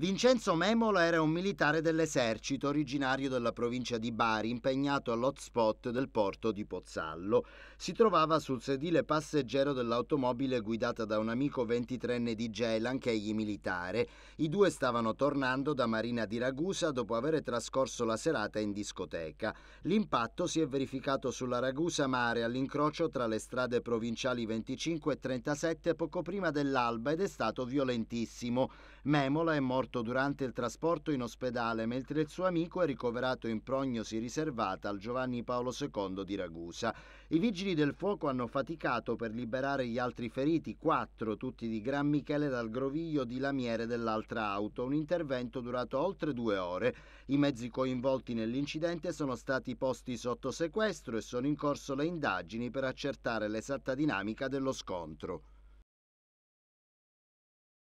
Vincenzo Memola era un militare dell'esercito originario della provincia di Bari, impegnato all'hotspot del porto di Pozzallo. Si trovava sul sedile passeggero dell'automobile guidata da un amico 23enne di Gela, anch'egli militare. I due stavano tornando da Marina di Ragusa dopo aver trascorso la serata in discoteca. L'impatto si è verificato sulla Ragusa Mare all'incrocio tra le strade provinciali 25 e 37 poco prima dell'alba ed è stato violentissimo. Memola è morto morto durante il trasporto in ospedale mentre il suo amico è ricoverato in prognosi riservata al Giovanni Paolo II di Ragusa. I vigili del fuoco hanno faticato per liberare gli altri feriti, quattro tutti di Gran Michele dal groviglio di lamiere dell'altra auto, un intervento durato oltre due ore. I mezzi coinvolti nell'incidente sono stati posti sotto sequestro e sono in corso le indagini per accertare l'esatta dinamica dello scontro.